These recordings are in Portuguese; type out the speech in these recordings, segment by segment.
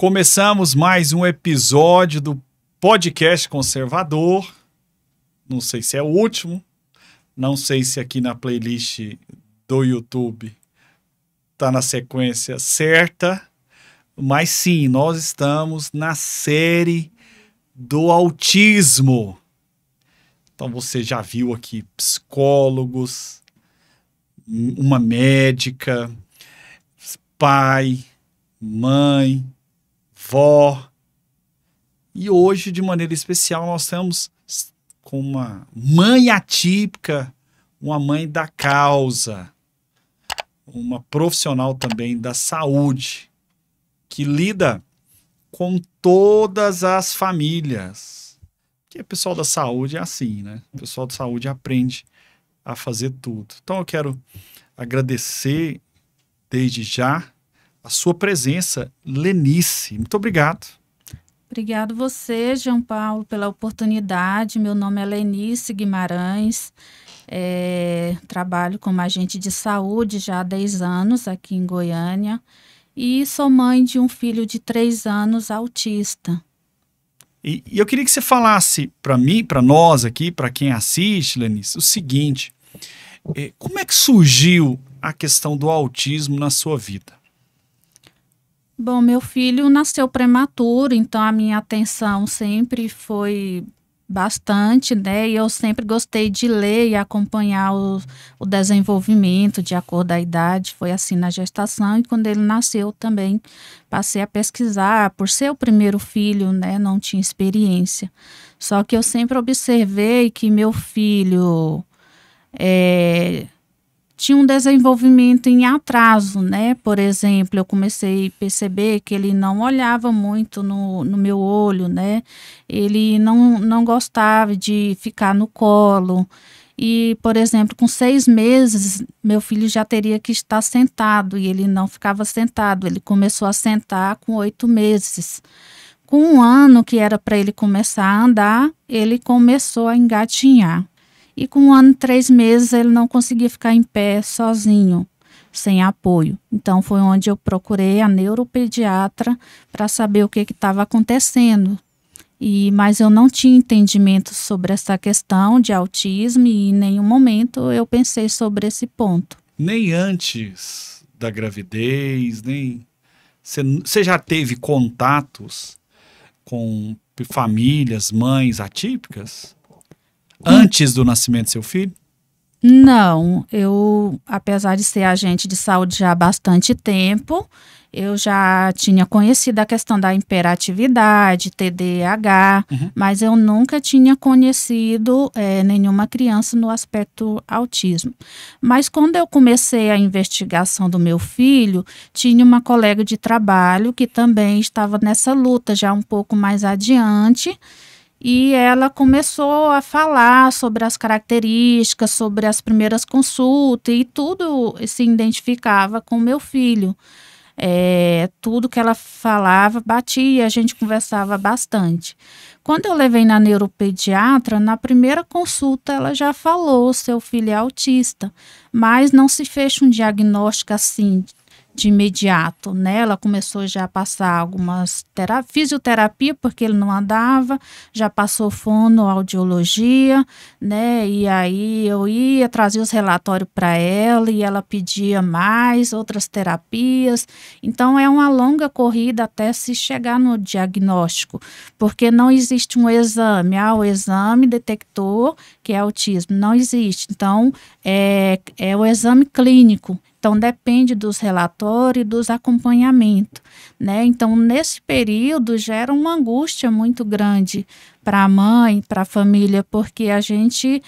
Começamos mais um episódio do podcast conservador. Não sei se é o último, não sei se aqui na playlist do YouTube tá na sequência certa, mas sim, nós estamos na série do autismo. Então você já viu aqui psicólogos, uma médica, pai, mãe, avó. E hoje, de maneira especial, nós temos com uma mãe atípica, uma mãe da causa, uma profissional também da saúde, que lida com todas as famílias. Que o pessoal da saúde é assim, né? O pessoal da saúde aprende a fazer tudo. Então eu quero agradecer desde já a sua presença, Lenice. Muito obrigado. Obrigado você, João Paulo, pela oportunidade. Meu nome é Lenice Guimarães. É, trabalho como agente de saúde já há 10 anos aqui em Goiânia e sou mãe de um filho de 3 anos autista. E, e eu queria que você falasse para mim, para nós aqui, para quem assiste, Lenice, o seguinte: é, como é que surgiu a questão do autismo na sua vida? Bom, meu filho nasceu prematuro, então a minha atenção sempre foi bastante, né? E eu sempre gostei de ler e acompanhar o, o desenvolvimento de acordo à idade. Foi assim na gestação e quando ele nasceu também passei a pesquisar. Por ser o primeiro filho, né? Não tinha experiência. Só que eu sempre observei que meu filho é, tinha um desenvolvimento em atraso, né? Por exemplo, eu comecei a perceber que ele não olhava muito no, no meu olho, né? Ele não, não gostava de ficar no colo. E, por exemplo, com seis meses, meu filho já teria que estar sentado e ele não ficava sentado. Ele começou a sentar com oito meses. Com um ano que era para ele começar a andar, ele começou a engatinhar e com um ano e três meses ele não conseguia ficar em pé sozinho, sem apoio. Então foi onde eu procurei a neuropediatra para saber o que estava acontecendo. E, mas eu não tinha entendimento sobre essa questão de autismo e em nenhum momento eu pensei sobre esse ponto. Nem antes da gravidez, nem. Você já teve contatos com famílias, mães atípicas? antes do nascimento do seu filho? Não, eu, apesar de ser agente de saúde já há bastante tempo, eu já tinha conhecido a questão da imperatividade, TDAH, uhum. mas eu nunca tinha conhecido é, nenhuma criança no aspecto autismo. Mas quando eu comecei a investigação do meu filho, tinha uma colega de trabalho que também estava nessa luta já um pouco mais adiante e ela começou a falar sobre as características, sobre as primeiras consultas e tudo se identificava com meu filho. É, tudo que ela falava batia, a gente conversava bastante. Quando eu levei na neuropediatra, na primeira consulta ela já falou: seu filho é autista, mas não se fecha um diagnóstico assim de imediato, né? Ela começou já a passar algumas terapia, fisioterapia porque ele não andava, já passou fonoaudiologia, né? E aí eu ia trazer os relatórios para ela e ela pedia mais outras terapias. Então é uma longa corrida até se chegar no diagnóstico, porque não existe um exame, ah, o exame detectou que é autismo, não existe. Então é, é o exame clínico então, depende dos relatórios e dos acompanhamentos, né? Então, nesse período, gera uma angústia muito grande para a mãe, para a família, porque a gente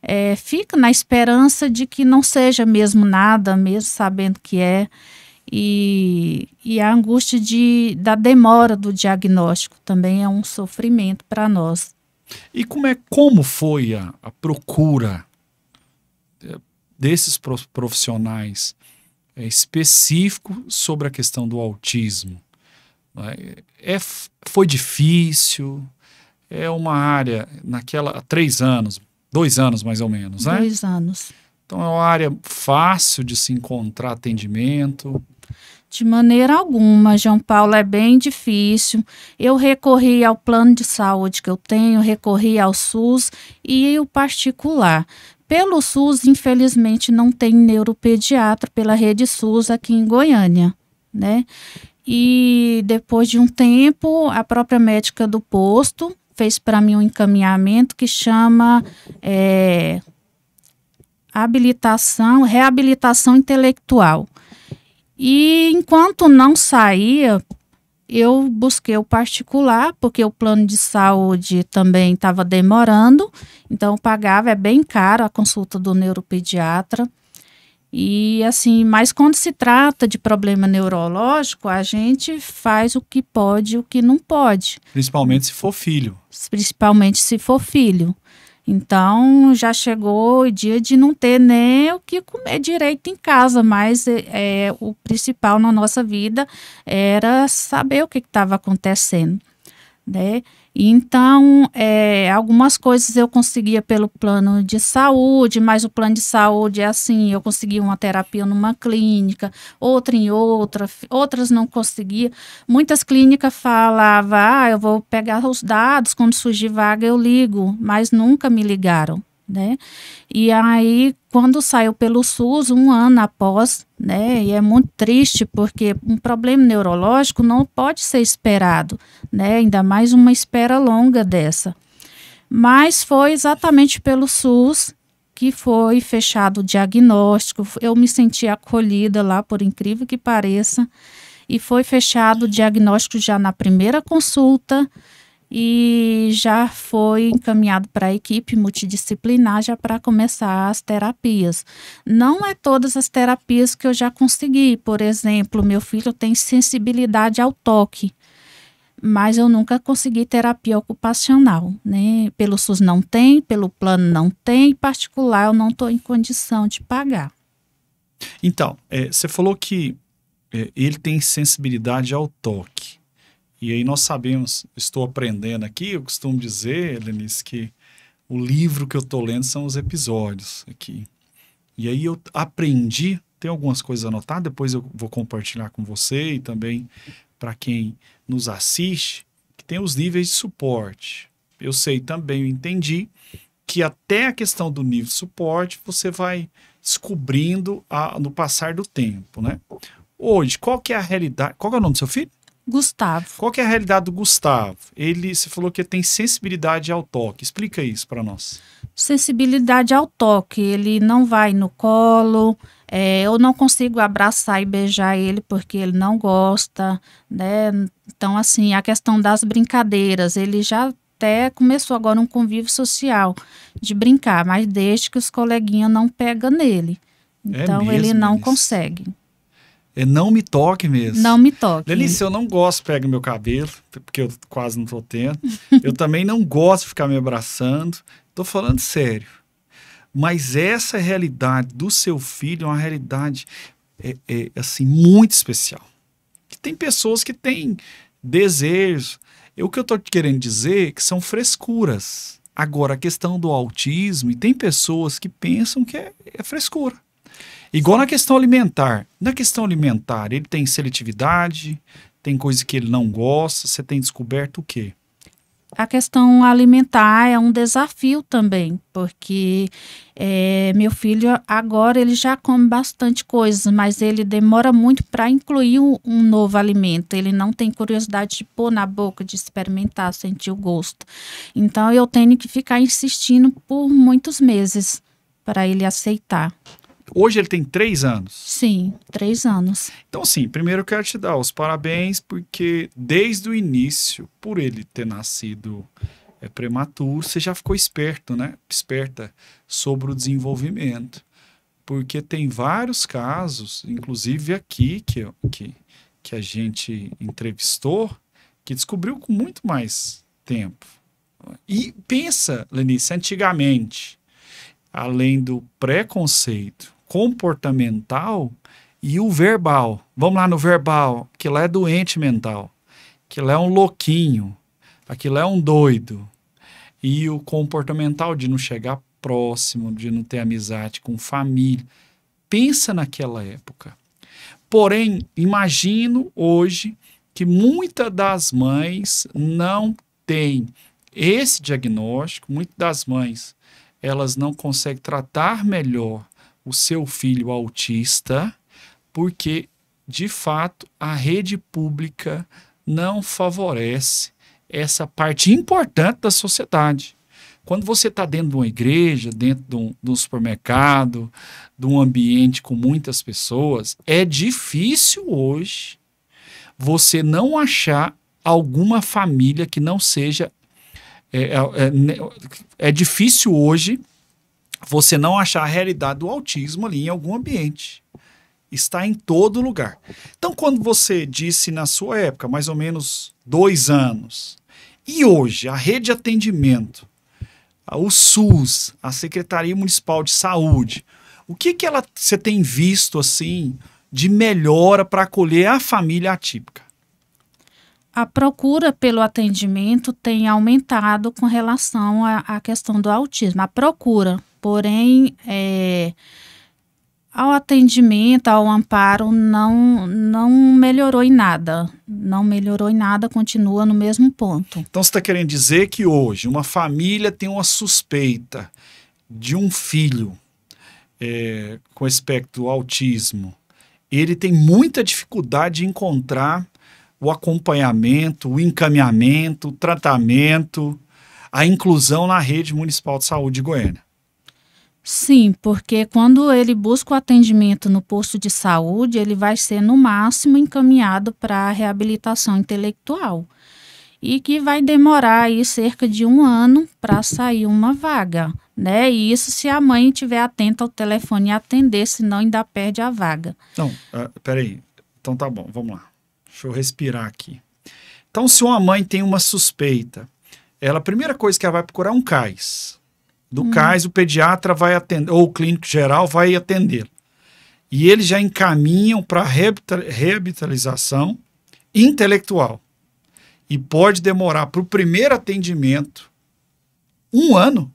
é, fica na esperança de que não seja mesmo nada, mesmo sabendo que é. E, e a angústia de, da demora do diagnóstico também é um sofrimento para nós. E como é como foi a, a procura desses profissionais é, específico sobre a questão do autismo. É? É, é, foi difícil, é uma área naquela há três anos, dois anos mais ou menos, né? Dois anos. Então é uma área fácil de se encontrar atendimento. De maneira alguma, João Paulo, é bem difícil. Eu recorri ao plano de saúde que eu tenho, recorri ao SUS e o particular. Pelo SUS, infelizmente, não tem neuropediatra pela rede SUS aqui em Goiânia, né? E depois de um tempo, a própria médica do posto fez para mim um encaminhamento que chama é, habilitação, reabilitação intelectual. E enquanto não saía eu busquei o particular, porque o plano de saúde também estava demorando, então eu pagava, é bem caro a consulta do neuropediatra. E assim, mas quando se trata de problema neurológico, a gente faz o que pode e o que não pode. Principalmente se for filho. Principalmente se for filho. Então já chegou o dia de não ter nem o que comer direito em casa, mas é, o principal na nossa vida era saber o que estava acontecendo, né? Então, é, algumas coisas eu conseguia pelo plano de saúde, mas o plano de saúde é assim, eu conseguia uma terapia numa clínica, outra em outra, outras não conseguia. Muitas clínicas falavam, ah, eu vou pegar os dados, quando surgir vaga eu ligo, mas nunca me ligaram, né? E aí, quando saiu pelo SUS, um ano após, né? E é muito triste, porque um problema neurológico não pode ser esperado, né? Ainda mais uma espera longa dessa. Mas foi exatamente pelo SUS que foi fechado o diagnóstico. Eu me senti acolhida lá, por incrível que pareça, e foi fechado o diagnóstico já na primeira consulta e já foi encaminhado para a equipe multidisciplinar já para começar as terapias. Não é todas as terapias que eu já consegui, por exemplo, meu filho tem sensibilidade ao toque, mas eu nunca consegui terapia ocupacional, né? Pelo SUS não tem, pelo plano não tem, em particular eu não estou em condição de pagar. Então, é, você falou que é, ele tem sensibilidade ao toque. E aí nós sabemos, estou aprendendo aqui, eu costumo dizer, Lenice, que o livro que eu estou lendo são os episódios aqui. E aí eu aprendi, tem algumas coisas anotadas, depois eu vou compartilhar com você e também para quem nos assiste, que tem os níveis de suporte. Eu sei também, eu entendi que até a questão do nível de suporte você vai descobrindo a, no passar do tempo, né? Hoje, qual que é a realidade? Qual é o nome do seu filho? Gustavo. Qual é a realidade do Gustavo? Ele, você falou que tem sensibilidade ao toque. Explica isso para nós. Sensibilidade ao toque. Ele não vai no colo. É, eu não consigo abraçar e beijar ele porque ele não gosta, né? Então, assim, a questão das brincadeiras. Ele já até começou agora um convívio social de brincar, mas desde que os coleguinhas não pegam nele. É então, é mesmo, ele não é consegue. É não me toque mesmo. Não me toque. Delícia, eu não gosto que meu cabelo, porque eu quase não tô tendo. eu também não gosto de ficar me abraçando. Tô falando sério. Mas essa realidade do seu filho é uma realidade é, é, assim muito especial. Que tem pessoas que têm desejos. Eu, o que eu estou querendo dizer é que são frescuras. Agora, a questão do autismo, e tem pessoas que pensam que é, é frescura. Igual na questão alimentar. Na questão alimentar, ele tem seletividade, tem coisa que ele não gosta, você tem descoberto o quê? A questão alimentar é um desafio também, porque é, meu filho agora ele já come bastante coisa, mas ele demora muito para incluir um, um, novo alimento. Ele não tem curiosidade de pôr na boca, de experimentar, sentir o gosto. Então eu tenho que ficar insistindo por muitos meses para ele aceitar. Hoje ele tem três anos. Sim, três anos. Então, sim, primeiro eu quero te dar os parabéns, porque desde o início, por ele ter nascido é, prematuro, você já ficou esperto, né? Esperta sobre o desenvolvimento. Porque tem vários casos, inclusive aqui, que, que, que a gente entrevistou, que descobriu com muito mais tempo. E pensa, Lenice, antigamente, além do preconceito comportamental e o verbal. Vamos lá no verbal, que lá é doente mental, que lá é um louquinho, aquilo é um doido. E o comportamental de não chegar próximo, de não ter amizade com família. Pensa naquela época. Porém, imagino hoje que muitas das mães não têm esse diagnóstico, muitas das mães elas não conseguem tratar melhor o seu filho autista, porque de fato a rede pública não favorece essa parte importante da sociedade. Quando você está dentro de uma igreja, dentro de um, de um, supermercado, de um ambiente com muitas pessoas, é difícil hoje você não achar alguma família que não seja. é, é, é, é difícil hoje você não achar a realidade do autismo ali em algum ambiente. Está em todo lugar. Então, quando você disse na sua época, mais ou menos dois anos, e hoje a rede de atendimento, o SUS, a Secretaria Municipal de Saúde, o que, que ela você tem visto assim de melhora para acolher a família atípica? a procura pelo atendimento tem aumentado com relação à, questão do autismo. A procura porém é, ao atendimento, ao amparo, não, não melhorou em nada. Não melhorou em nada, continua no mesmo ponto. Então você está querendo dizer que hoje uma família tem uma suspeita de um filho é, com espectro autismo, ele tem muita dificuldade de encontrar o acompanhamento, o encaminhamento, o tratamento, a inclusão na rede municipal de saúde de Goiânia. Sim, porque quando ele busca o atendimento no posto de saúde, ele vai ser no máximo encaminhado para a reabilitação intelectual e que vai demorar aí cerca de um ano para sair uma vaga, né? E isso se a mãe estiver atenta ao telefone e atender, senão ainda perde a vaga. Não, uh, ah, peraí. Então tá bom, vamos lá. Deixa eu respirar aqui. Então, se uma mãe tem uma suspeita, ela a primeira coisa que ela vai procurar é um cais do hum. cais, o pediatra vai atender, ou o clínico geral vai atender. E eles já encaminham para reabilitação intelectual. E pode demorar para o primeiro atendimento um ano.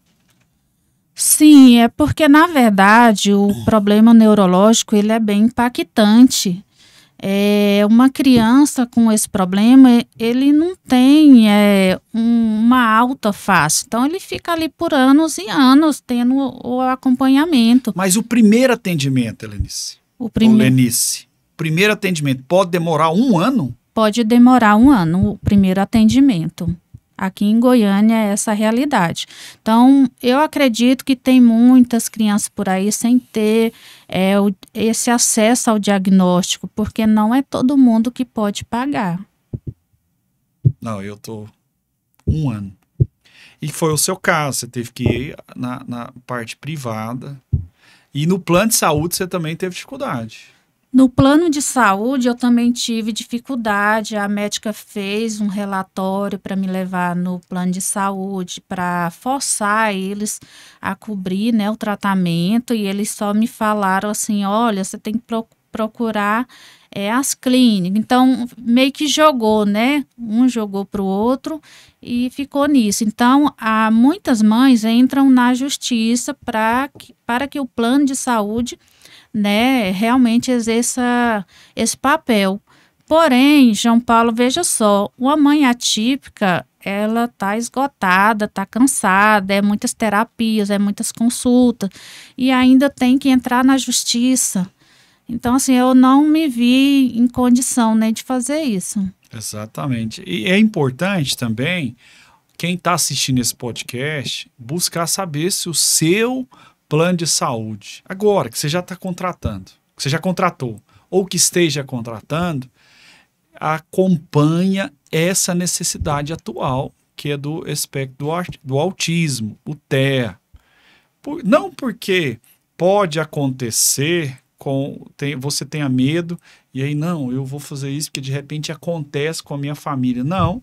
Sim, é porque na verdade o hum. problema neurológico ele é bem impactante é, uma criança com esse problema, ele não tem é, um, uma alta fácil. Então, ele fica ali por anos e anos tendo o, o acompanhamento. Mas o primeiro atendimento, Helenice? O primeiro. Lenice, primeiro atendimento pode demorar um ano? Pode demorar um ano o primeiro atendimento aqui em Goiânia é essa realidade. Então, eu acredito que tem muitas crianças por aí sem ter é, o, esse acesso ao diagnóstico, porque não é todo mundo que pode pagar. Não, eu tô um ano. E foi o seu caso, você teve que ir na, na parte privada. E no plano de saúde você também teve dificuldade. No plano de saúde, eu também tive dificuldade. A médica fez um relatório para me levar no plano de saúde, para forçar eles a cobrir né, o tratamento, e eles só me falaram assim: olha, você tem que procurar é, as clínicas. Então, meio que jogou, né? Um jogou para o outro e ficou nisso. Então, há muitas mães entram na justiça pra que, para que o plano de saúde né, realmente exerça esse papel. Porém, João Paulo, veja só, uma mãe atípica, ela tá esgotada, tá cansada, é muitas terapias, é muitas consultas e ainda tem que entrar na justiça. Então, assim, eu não me vi em condição né, de fazer isso. Exatamente. E é importante também, quem está assistindo esse podcast, buscar saber se o seu plano de saúde, agora que você já está contratando, que você já contratou, ou que esteja contratando, acompanha essa necessidade atual, que é do espectro do, autismo, o TEA. Por, não porque pode acontecer com tem, você tenha medo e aí não, eu vou fazer isso porque de repente acontece com a minha família. Não,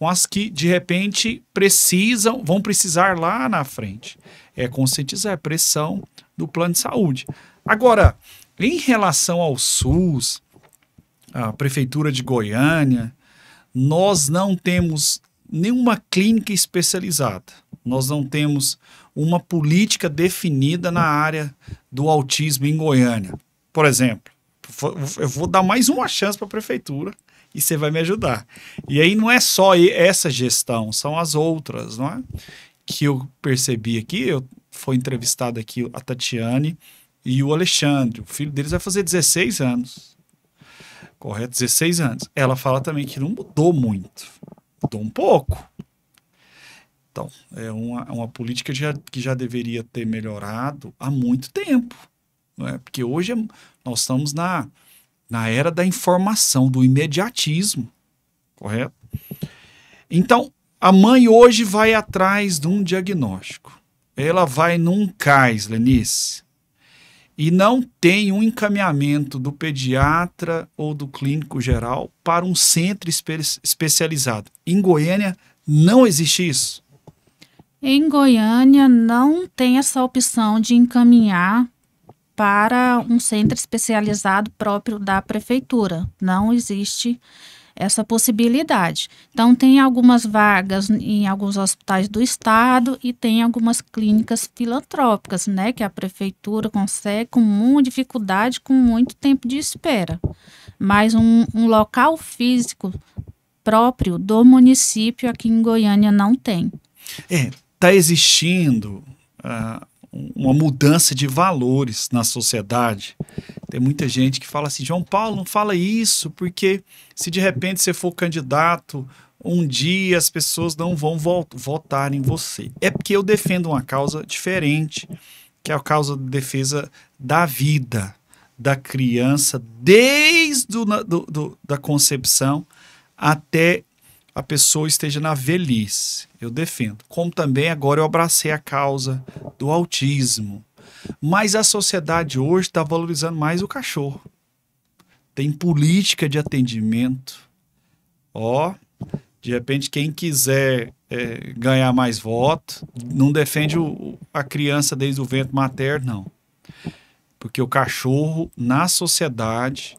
com as que de repente precisam, vão precisar lá na frente. É conscientizar, é pressão do plano de saúde. Agora, em relação ao SUS, a prefeitura de Goiânia, nós não temos nenhuma clínica especializada. Nós não temos uma política definida na área do autismo em Goiânia. Por exemplo, eu vou dar mais uma chance para a prefeitura e você vai me ajudar. E aí não é só essa gestão, são as outras, não é? Que eu percebi aqui, eu foi entrevistado aqui a Tatiane e o Alexandre, o filho deles vai fazer 16 anos. Correto, 16 anos. Ela fala também que não mudou muito, mudou um pouco. Então, é uma, é uma política que já, que já deveria ter melhorado há muito tempo. Não é? Porque hoje é, nós estamos na na era da informação, do imediatismo, correto? Então, a mãe hoje vai atrás de um diagnóstico. Ela vai num cais, Lenice, e não tem um encaminhamento do pediatra ou do clínico geral para um centro espe especializado. Em Goiânia, não existe isso. Em Goiânia, não tem essa opção de encaminhar para um centro especializado próprio da prefeitura. Não existe essa possibilidade. Então, tem algumas vagas em alguns hospitais do estado e tem algumas clínicas filantrópicas, né, que a prefeitura consegue com muita dificuldade, com muito tempo de espera. Mas um, um local físico próprio do município aqui em Goiânia não tem. É, tá existindo ah, uma mudança de valores na sociedade. Tem muita gente que fala assim: João Paulo, não fala isso, porque se de repente você for candidato, um dia as pessoas não vão votar em você. É porque eu defendo uma causa diferente, que é a causa de defesa da vida da criança, desde do, do, do da concepção até a pessoa esteja na velhice. Eu defendo. Como também agora eu abracei a causa do autismo. Mas a sociedade hoje está valorizando mais o cachorro. Tem política de atendimento. Ó, de repente, quem quiser é, ganhar mais voto, não defende o, a criança desde o vento materno, não. Porque o cachorro, na sociedade,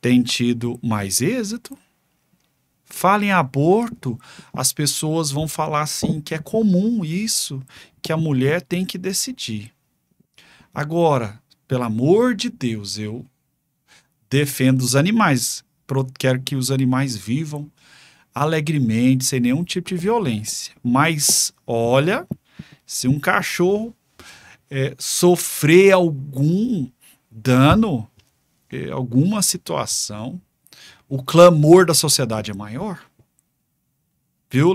tem tido mais êxito, Fala em aborto, as pessoas vão falar assim que é comum isso, que a mulher tem que decidir. Agora, pelo amor de Deus, eu defendo os animais, quero que os animais vivam alegremente, sem nenhum tipo de violência. Mas olha, se um cachorro é, sofrer algum dano, é, alguma situação, o clamor da sociedade é maior. Viu,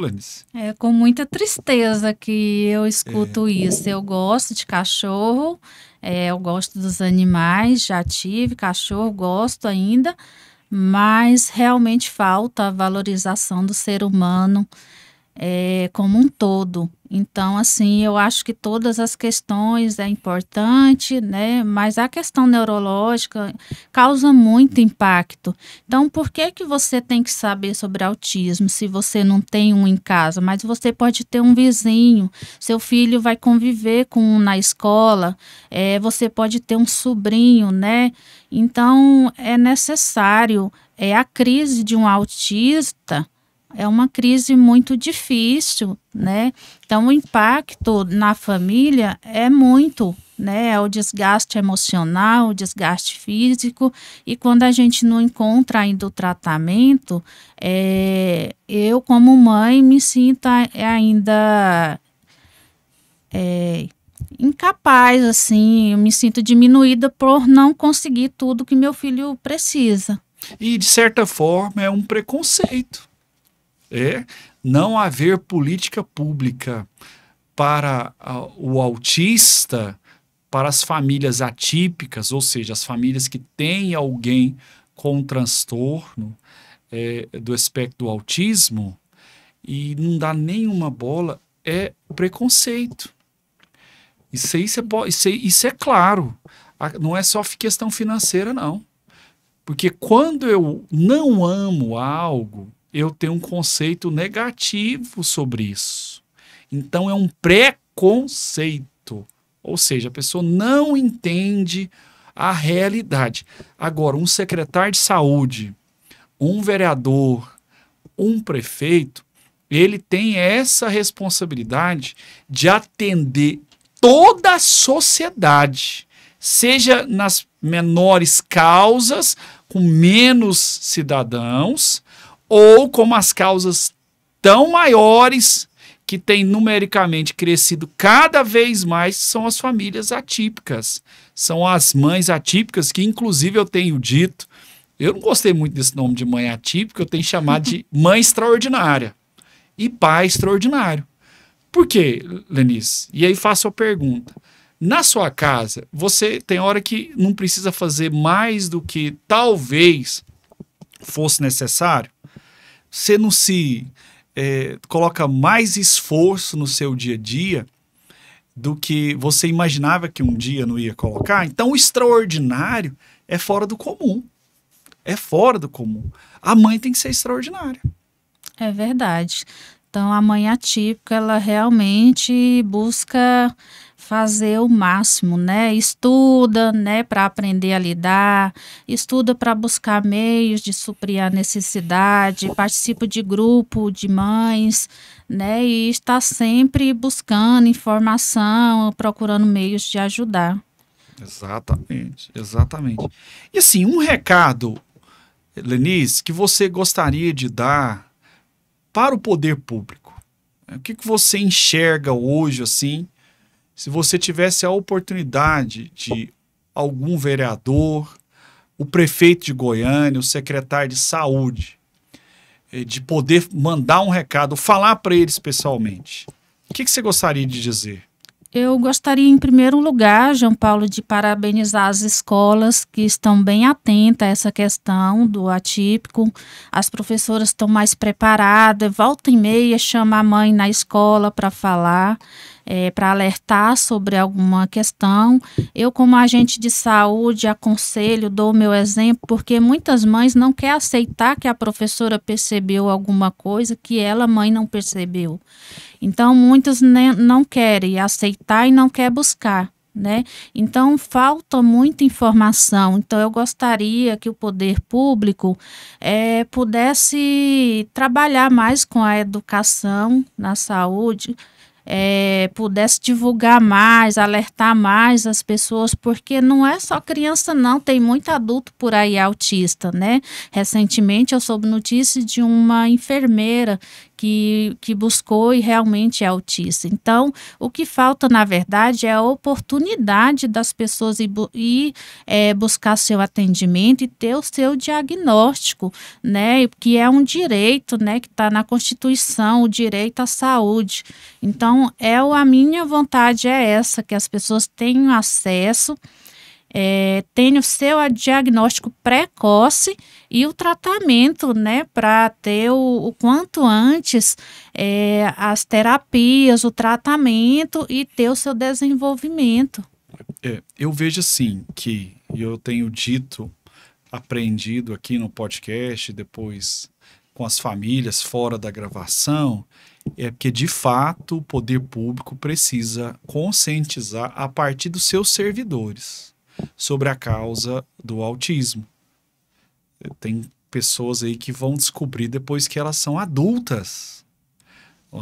É com muita tristeza que eu escuto é. isso. Eu gosto de cachorro, é, eu gosto dos animais, já tive cachorro, gosto ainda, mas realmente falta a valorização do ser humano é, como um todo. Então, assim, eu acho que todas as questões é importante, né? Mas a questão neurológica causa muito impacto. Então, por que que você tem que saber sobre autismo se você não tem um em casa? Mas você pode ter um vizinho, seu filho vai conviver com um na escola, é, você pode ter um sobrinho, né? Então, é necessário é a crise de um autista é uma crise muito difícil, né? Então o impacto na família é muito, né? É o desgaste emocional, o desgaste físico e quando a gente não encontra ainda o tratamento, é, eu como mãe me sinto é ainda é, incapaz, assim, eu me sinto diminuída por não conseguir tudo que meu filho precisa. E de certa forma é um preconceito é não haver política pública para ah, o autista, para as famílias atípicas, ou seja, as famílias que têm alguém com transtorno é, do espectro do autismo e não dá nenhuma bola, é preconceito. Isso, aí você pode, isso, aí, isso é claro. Não é só questão financeira, não. Porque quando eu não amo algo, eu tenho um conceito negativo sobre isso. Então é um preconceito, ou seja, a pessoa não entende a realidade. Agora, um secretário de saúde, um vereador, um prefeito, ele tem essa responsabilidade de atender toda a sociedade, seja nas menores causas, com menos cidadãos, ou como as causas tão maiores que têm numericamente crescido cada vez mais são as famílias atípicas, são as mães atípicas que inclusive eu tenho dito, eu não gostei muito desse nome de mãe atípica, eu tenho chamado de mãe extraordinária e pai extraordinário. Por quê, Lenice? E aí faço a pergunta. Na sua casa, você tem hora que não precisa fazer mais do que talvez fosse necessário? você não se é, coloca mais esforço no seu dia a dia do que você imaginava que um dia não ia colocar, então o extraordinário é fora do comum. É fora do comum. A mãe tem que ser extraordinária. É verdade. Então, a mãe atípica, ela realmente busca fazer o máximo, né? Estuda, né, para aprender a lidar, estuda para buscar meios de suprir a necessidade, participa de grupo de mães, né, e está sempre buscando informação, procurando meios de ajudar. Exatamente, exatamente. E assim, um recado, Lenice, que você gostaria de dar para o poder público? O que, que você enxerga hoje, assim, se você tivesse a oportunidade de algum vereador, o prefeito de Goiânia, o secretário de saúde, eh, de poder mandar um recado, falar para eles pessoalmente, o que, que você gostaria de dizer? Eu gostaria, em primeiro lugar, João Paulo, de parabenizar as escolas que estão bem atentas a essa questão do atípico. As professoras estão mais preparadas, volta e meia chama a mãe na escola para falar é, para alertar sobre alguma questão. Eu, como agente de saúde, aconselho, dou meu exemplo, porque muitas mães não querem aceitar que a professora percebeu alguma coisa que ela, mãe, não percebeu. Então, muitas não querem aceitar e não querem buscar. Né? Então falta muita informação. Então eu gostaria que o poder público é, pudesse trabalhar mais com a educação na saúde, é, pudesse divulgar mais, alertar mais as pessoas, porque não é só criança, não, tem muito adulto por aí autista, né? Recentemente eu soube notícia de uma enfermeira que, que buscou e realmente é autista. Então, o que falta, na verdade, é a oportunidade das pessoas ir, ir é, buscar seu atendimento e ter o seu diagnóstico, né? Que é um direito, né? Que está na Constituição, o direito à saúde. Então, é a minha vontade é essa, que as pessoas tenham acesso é, o seu diagnóstico precoce e o tratamento, né, para ter o, o, quanto antes é, as terapias, o tratamento e ter o seu desenvolvimento. É, eu vejo assim que eu tenho dito, aprendido aqui no podcast, depois com as famílias fora da gravação, é porque de fato o poder público precisa conscientizar a partir dos seus servidores sobre a causa do autismo. Tem pessoas aí que vão descobrir depois que elas são adultas.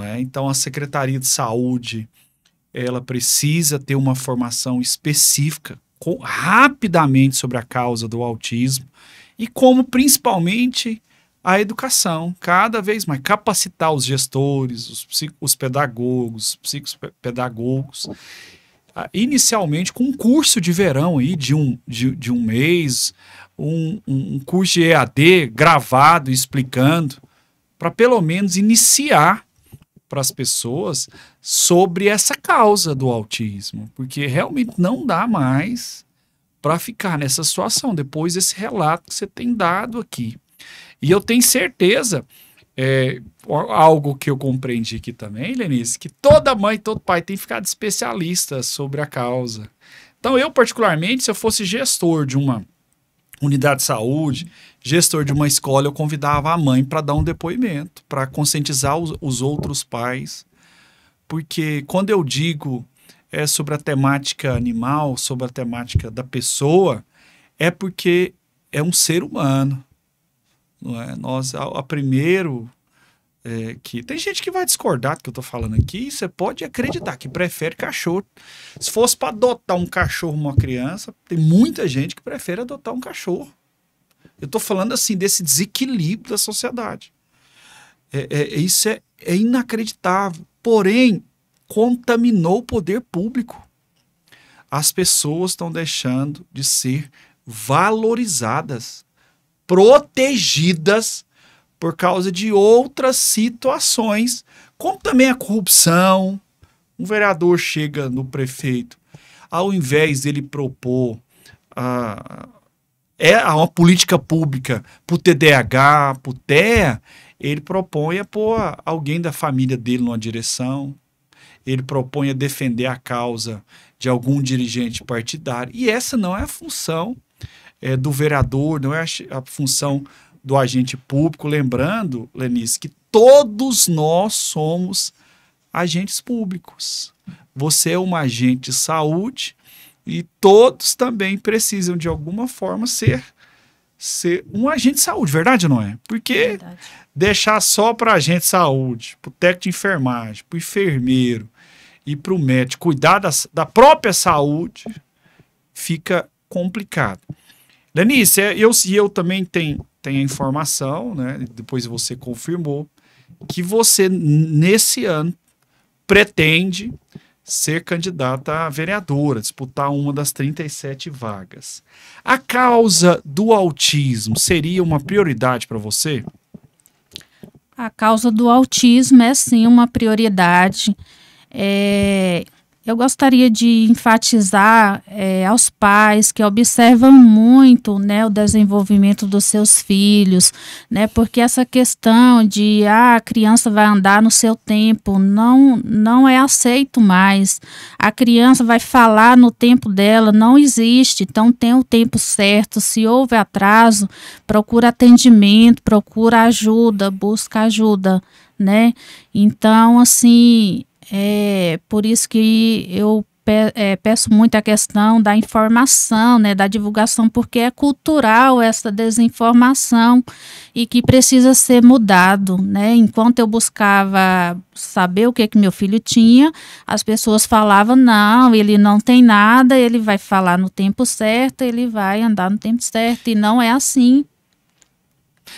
É? Então, a Secretaria de Saúde ela precisa ter uma formação específica com, rapidamente sobre a causa do autismo e como principalmente a educação, cada vez mais capacitar os gestores, os, os pedagogos, os psicopedagogos ah, inicialmente com um curso de verão aí de um, de, de um mês, um, um curso de EAD gravado, explicando, para pelo menos iniciar para as pessoas sobre essa causa do autismo, porque realmente não dá mais para ficar nessa situação depois desse relato que você tem dado aqui. E eu tenho certeza é, algo que eu compreendi aqui também, Lenice, que toda mãe, todo pai tem ficado especialista sobre a causa. Então, eu, particularmente, se eu fosse gestor de uma unidade de saúde, gestor de uma escola, eu convidava a mãe para dar um depoimento, para conscientizar os, os, outros pais. Porque quando eu digo é, sobre a temática animal, sobre a temática da pessoa, é porque é um ser humano. Não é? Nós, a, a primeiro é, que tem gente que vai discordar do que eu tô falando aqui, você pode acreditar que prefere cachorro. Se fosse para adotar um cachorro uma criança, tem muita gente que prefere adotar um cachorro. Eu tô falando assim desse desequilíbrio da sociedade. É, é isso é, é inacreditável. Porém, contaminou o poder público. As pessoas estão deixando de ser valorizadas protegidas por causa de outras situações, como também a corrupção. Um vereador chega no prefeito, ao invés dele propor a é uma política pública para o TDAH, para o TEA, ele propõe a pôr alguém da família dele numa direção, ele propõe a defender a causa de algum dirigente partidário. E essa não é a função é, do vereador, não é a, função do agente público. Lembrando, Lenice, que todos nós somos agentes públicos. Você é um agente de saúde e todos também precisam, de alguma forma, ser, ser um agente de saúde, verdade não é? Porque verdade. deixar só para agente de saúde, para o técnico de enfermagem, para o enfermeiro e para o médico cuidar da, da própria saúde, fica complicado. Denise, eu, eu também tenho, tenho a informação, né? Depois você confirmou, que você, nesse ano, pretende ser candidata a vereadora, disputar uma das 37 vagas. A causa do autismo seria uma prioridade para você? A causa do autismo é sim uma prioridade. É, eu gostaria de enfatizar é, aos pais que observam muito né, o desenvolvimento dos seus filhos, né, porque essa questão de ah, a criança vai andar no seu tempo não, não é aceito mais. A criança vai falar no tempo dela, não existe. Então, tem o tempo certo. Se houve atraso, procura atendimento, procura ajuda, busca ajuda. Né? Então, assim, é por isso que eu pe é, peço muito a questão da informação, né, da divulgação, porque é cultural essa desinformação e que precisa ser mudado, né? Enquanto eu buscava saber o que que meu filho tinha, as pessoas falavam não, ele não tem nada, ele vai falar no tempo certo, ele vai andar no tempo certo e não é assim,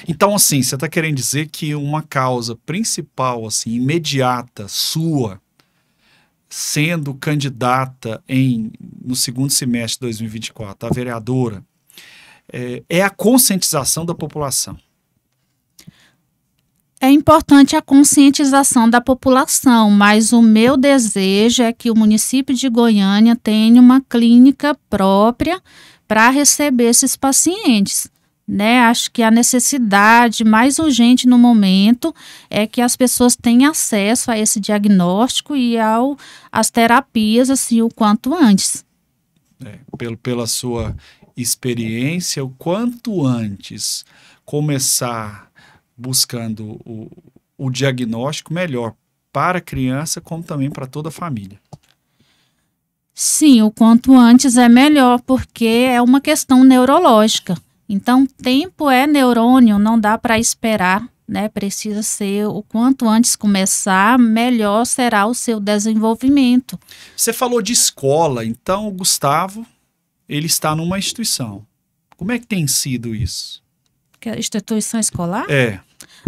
então, assim, você está querendo dizer que uma causa principal, assim, imediata, sua, sendo candidata em no segundo semestre de 2024 a vereadora, é, é a conscientização da população é importante a conscientização da população, mas o meu desejo é que o município de Goiânia tenha uma clínica própria para receber esses pacientes né? Acho que a necessidade mais urgente no momento é que as pessoas tenham acesso a esse diagnóstico e ao, às terapias assim o quanto antes. É, pelo, pela sua experiência, o quanto antes começar buscando o, o diagnóstico melhor para a criança, como também para toda a família. Sim, o quanto antes é melhor, porque é uma questão neurológica então, tempo é neurônio, não dá para esperar, né? Precisa ser o quanto antes começar, melhor será o seu desenvolvimento. Você falou de escola, então o Gustavo, ele está numa instituição. Como é que tem sido isso? É instituição escolar? É.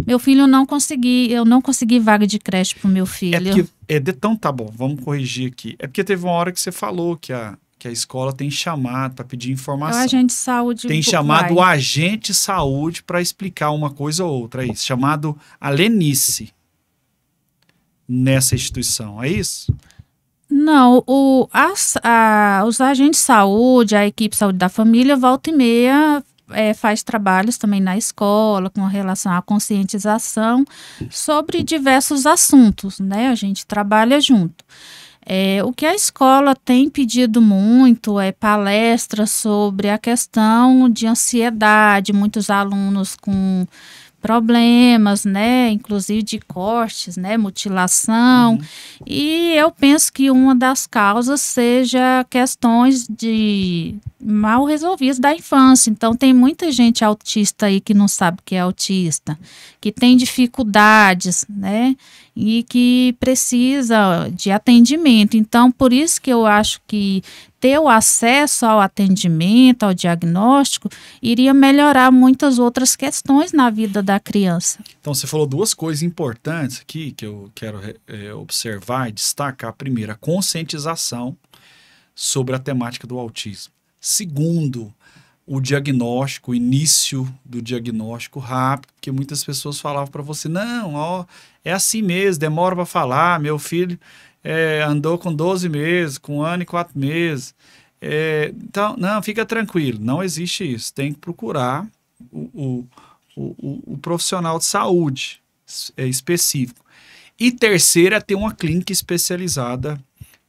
Meu filho não consegui, eu não consegui vaga de creche para o meu é filho. É porque, é de, então tá bom, vamos corrigir aqui. É porque teve uma hora que você falou que a, que a escola tem chamado para pedir é informação. o agente de saúde. Tem chamado o agente saúde para explicar uma coisa ou outra. É isso. Chamado Alenice nessa instituição. É isso? Não, o, as, a, os agentes de saúde, a equipe de saúde da família, volta e meia é, faz trabalhos também na escola com relação à conscientização sobre diversos assuntos, né? A gente trabalha junto. É, o que a escola tem pedido muito é palestras sobre a questão de ansiedade, muitos alunos com problemas, né, inclusive de cortes, né, mutilação. Uhum. E eu penso que uma das causas seja questões de mal resolvidas da infância. Então tem muita gente autista aí que não sabe que é autista, que tem dificuldades, né? e que precisa de atendimento. Então, por isso que eu acho que ter o acesso ao atendimento, ao diagnóstico, iria melhorar muitas outras questões na vida da criança. Então, você falou duas coisas importantes aqui que eu quero é, observar e destacar. Primeiro, a conscientização sobre a temática do autismo. Segundo, o diagnóstico, o início do diagnóstico rápido, porque muitas pessoas falavam para você: não, ó, é assim mesmo, demora para falar. Meu filho é, andou com 12 meses, com um ano e quatro meses. É, então, não, fica tranquilo, não existe isso. Tem que procurar o, o, o, o profissional de saúde é, específico. E terceira é ter uma clínica especializada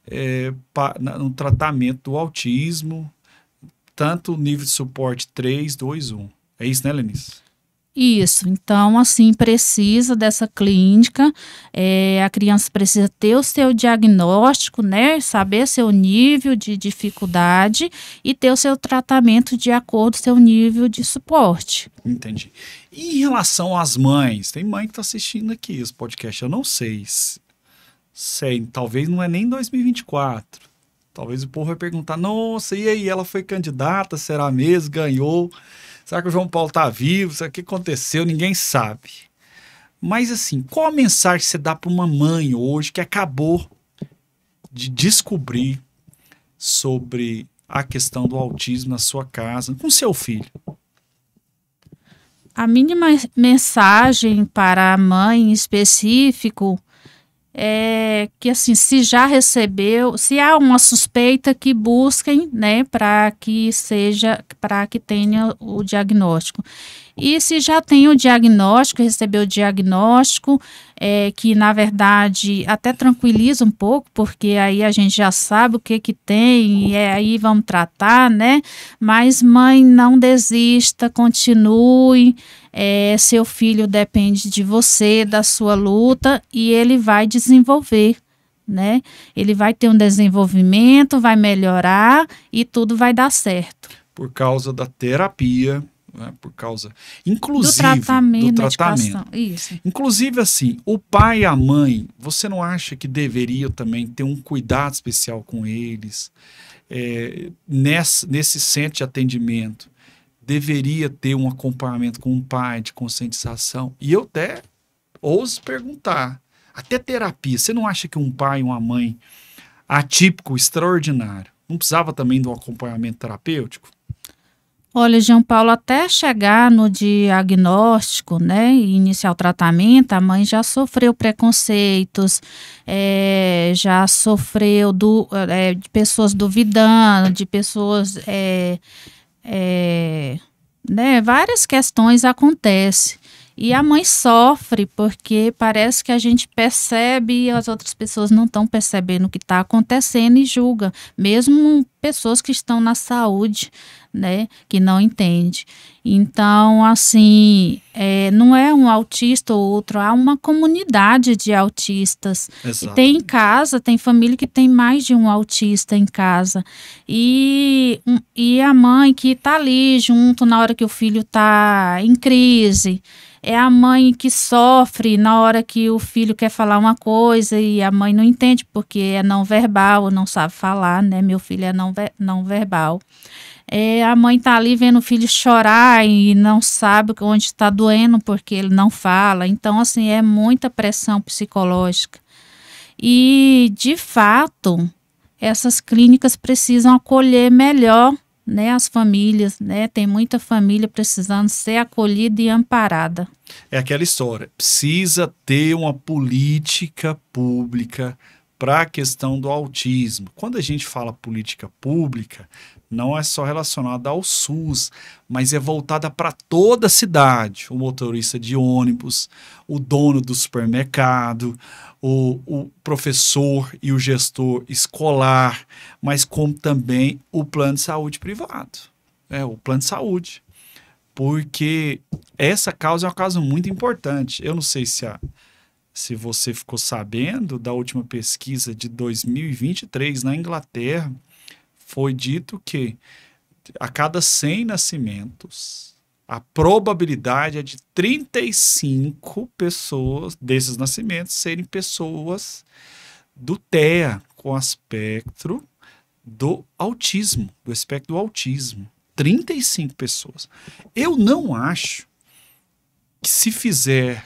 é, no tratamento do autismo, Portanto, nível de suporte 3, 2, 1. É isso, né, Lenice? Isso, então assim precisa dessa clínica, é, a criança precisa ter o seu diagnóstico, né? Saber seu nível de dificuldade e ter o seu tratamento de acordo com seu nível de suporte. Entendi. E em relação às mães, tem mãe que está assistindo aqui esse podcast, eu não sei. sei é talvez não é nem 2024. Talvez o povo vai perguntar: nossa, e aí? Ela foi candidata, será mesmo? Ganhou? Será que o João Paulo está vivo? Será que aconteceu? Ninguém sabe. Mas assim, qual a mensagem que você dá para uma mãe hoje que acabou de descobrir sobre a questão do autismo na sua casa, com seu filho? A mínima mensagem para a mãe em específico é, que assim, se já recebeu, se há uma suspeita que busquem, né, para que seja, para que tenha o diagnóstico. E se já tem o diagnóstico, recebeu o diagnóstico, é, que na verdade até tranquiliza um pouco, porque aí a gente já sabe o que que tem e é, aí vamos tratar, né? Mas mãe, não desista, continue. É, seu filho depende de você, da sua luta e ele vai desenvolver. Né? Ele vai ter um desenvolvimento, vai melhorar e tudo vai dar certo. Por causa da terapia, né, por causa, inclusive do tratamento, do tratamento. Isso. inclusive assim, o pai e a mãe, você não acha que deveria também ter um cuidado especial com eles é, nesse, nesse centro de atendimento? Deveria ter um acompanhamento com o pai de conscientização? E eu até ouso perguntar, até terapia, você não acha que um pai e uma mãe atípico, extraordinário, não precisava também de um acompanhamento terapêutico? Olha, João Paulo, até chegar no diagnóstico, né, e iniciar o tratamento, a mãe já sofreu preconceitos, é, já sofreu do, é, de pessoas duvidando, de pessoas, é, é né, várias questões acontecem. E a mãe sofre porque parece que a gente percebe e as outras pessoas não estão percebendo o que está acontecendo e julga, mesmo pessoas que estão na saúde, né, que não entende. Então, assim, é, não é um autista ou outro, há uma comunidade de autistas. E tem em casa, tem família que tem mais de um autista em casa. E, um, e a mãe que está ali junto na hora que o filho está em crise é a mãe que sofre na hora que o filho quer falar uma coisa e a mãe não entende porque é não verbal, não sabe falar, né? Meu filho é não, ver, não verbal. É, a mãe tá ali vendo o filho chorar e não sabe onde está doendo porque ele não fala. Então, assim, é muita pressão psicológica. E, de fato, essas clínicas precisam acolher melhor né, as famílias, né? Tem muita família precisando ser acolhida e amparada. É aquela história, precisa ter uma política pública para a questão do autismo. Quando a gente fala política pública, não é só relacionada ao SUS, mas é voltada para toda a cidade. O motorista de ônibus, o dono do supermercado, o, o professor e o gestor escolar, mas como também o plano de saúde privado, é o plano de saúde. Porque essa causa é uma causa muito importante. Eu não sei se a, se você ficou sabendo da última pesquisa de 2023 na Inglaterra, foi dito que a cada 100 nascimentos, a probabilidade é de 35 pessoas desses nascimentos serem pessoas do TEA com aspecto do autismo, do espectro do autismo. 35 pessoas. Eu não acho que se fizer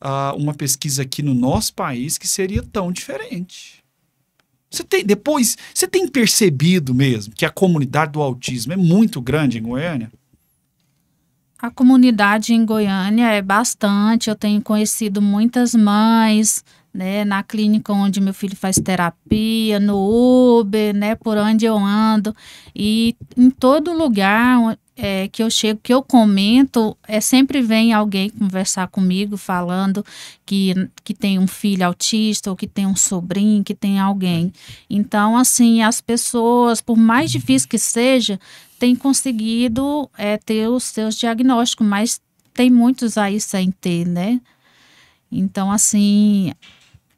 uh, uma pesquisa aqui no nosso país que seria tão diferente. Você tem depois, você tem percebido mesmo que a comunidade do autismo é muito grande em Goiânia? A comunidade em Goiânia é bastante. Eu tenho conhecido muitas mães, né, na clínica onde meu filho faz terapia, no Uber, né, por onde eu ando. E em todo lugar é, que eu chego, que eu comento, é sempre vem alguém conversar comigo falando que, que tem um filho autista ou que tem um sobrinho, que tem alguém. Então, assim, as pessoas, por mais difícil que seja, têm conseguido é, ter os seus diagnósticos, mas tem muitos aí sem ter, né? Então, assim,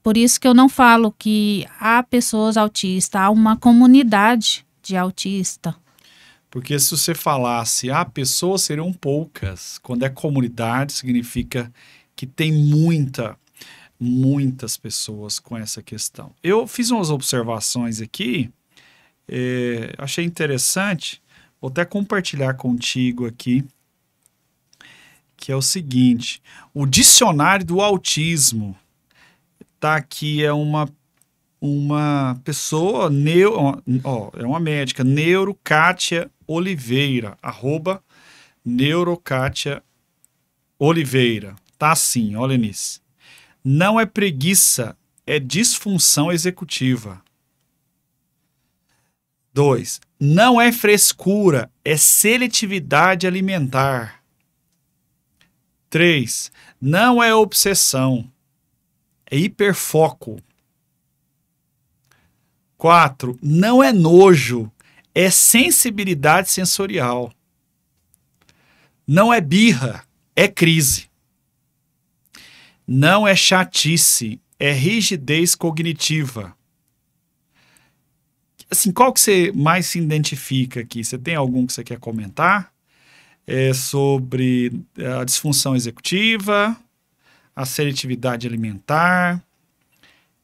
por isso que eu não falo que há pessoas autistas, há uma comunidade de autista. Porque se você falasse, ah, pessoas seriam poucas, quando é comunidade, significa que tem muita, muitas pessoas com essa questão. Eu fiz umas observações aqui, eh, achei interessante, vou até compartilhar contigo aqui, que é o seguinte: o dicionário do autismo tá aqui é uma uma pessoa, neu, ó, é uma médica, Neurocátia Oliveira, arroba Neurocátia Oliveira. Tá assim, olha nisso. Não é preguiça, é disfunção executiva. 2. Não é frescura, é seletividade alimentar. 3. Não é obsessão, é hiperfoco. Quatro, não é nojo, é sensibilidade sensorial. Não é birra, é crise. Não é chatice, é rigidez cognitiva. Assim, qual que você mais se identifica aqui? Você tem algum que você quer comentar? É sobre eh, a disfunção executiva, a seletividade alimentar,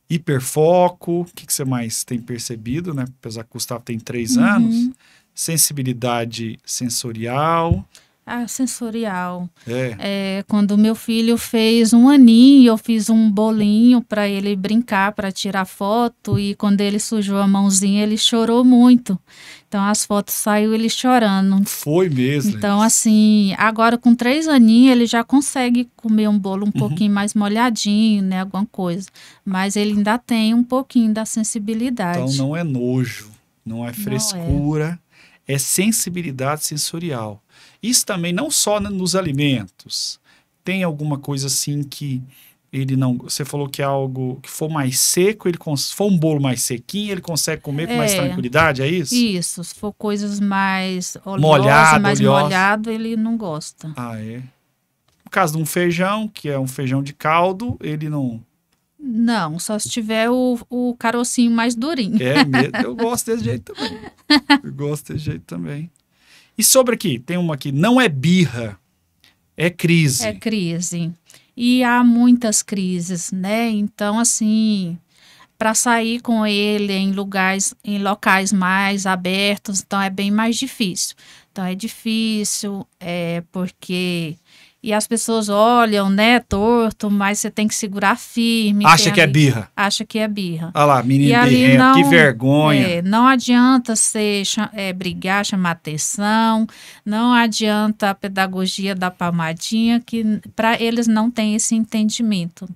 hiperfoco, o que, que você mais tem percebido, né? Apesar que o Gustavo tem três uhum. anos, sensibilidade sensorial, ah, sensorial. É. é. Quando meu filho fez um aninho, eu fiz um bolinho para ele brincar, para tirar foto. E quando ele sujou a mãozinha, ele chorou muito. Então as fotos saiu ele chorando. Foi mesmo. Então assim, agora com três aninhos ele já consegue comer um bolo um uhum. pouquinho mais molhadinho, né, alguma coisa. Mas ele ainda tem um pouquinho da sensibilidade. Então não é nojo, não é frescura, não é. é sensibilidade sensorial. Isso também não só nos alimentos. Tem alguma coisa assim que ele não. Você falou que é algo que for mais seco, ele cons, for um bolo mais sequinho, ele consegue comer com é, mais tranquilidade, é isso? Isso. Se for coisas mais oleosas, molhado, mais molhado, ele não gosta. Ah, é. No caso de um feijão, que é um feijão de caldo, ele não. Não, só se tiver o, o carocinho mais durinho. É mesmo. Eu gosto desse jeito também. Eu gosto desse jeito também. E sobre aqui, tem uma aqui, não é birra, é crise. É crise. E há muitas crises, né? Então, assim, para sair com ele em lugares, em locais mais abertos, então é bem mais difícil. Então é difícil, é porque e as pessoas olham, né, torto, mas você tem que segurar firme. Acha que é ali, é birra. Acha que é birra. Olha lá, menina birrento, que vergonha. É, não adianta você é, brigar, chamar atenção, não adianta a pedagogia da palmadinha, que para eles não tem esse entendimento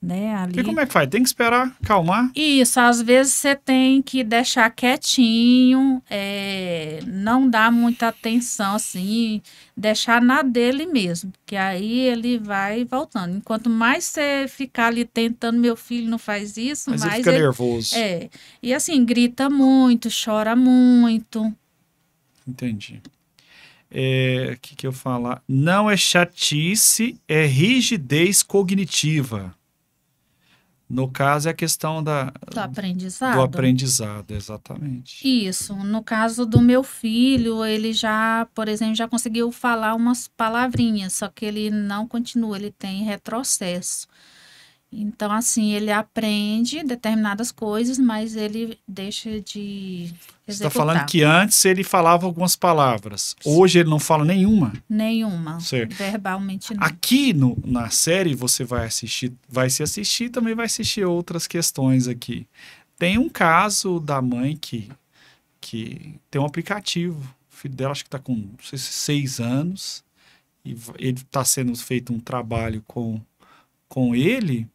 né? Ali. E como é que faz? Tem que esperar calmar? Isso, às vezes você tem que deixar quietinho, é, não dar muita atenção, assim, deixar na dele mesmo, que aí ele vai voltando. Enquanto mais você ficar ali tentando, meu filho não faz isso, Mas mais ele fica ele, nervoso. É, e assim, grita muito, chora muito. Entendi. É, que que eu falar? Não é chatice, é rigidez cognitiva. No caso, é a questão da, do aprendizado. Do aprendizado, exatamente. Isso. No caso do meu filho, ele já, por exemplo, já conseguiu falar umas palavrinhas, só que ele não continua, ele tem retrocesso. Então, assim, ele aprende determinadas coisas, mas ele deixa de. Tá executar. Você está falando que antes ele falava algumas palavras. Hoje ele não fala nenhuma. Nenhuma. Certo. Verbalmente não. Aqui no, na série você vai assistir, vai se assistir também vai assistir outras questões aqui. Tem um caso da mãe que, que tem um aplicativo. O filho dela acho que está com não sei, seis anos. E ele está sendo feito um trabalho com, com ele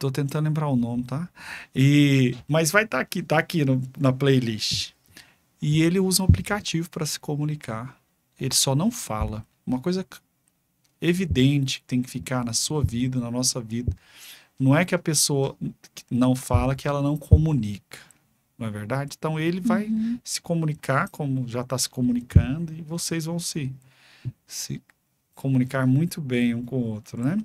Tô tentando lembrar o nome, tá? E, mas vai estar tá aqui, tá aqui no, na playlist. E ele usa um aplicativo para se comunicar. Ele só não fala. Uma coisa evidente que tem que ficar na sua vida, na nossa vida. Não é que a pessoa não fala, que ela não comunica. Não é verdade? Então ele vai uhum. se comunicar como já está se comunicando e vocês vão se, se comunicar muito bem um com o outro, né?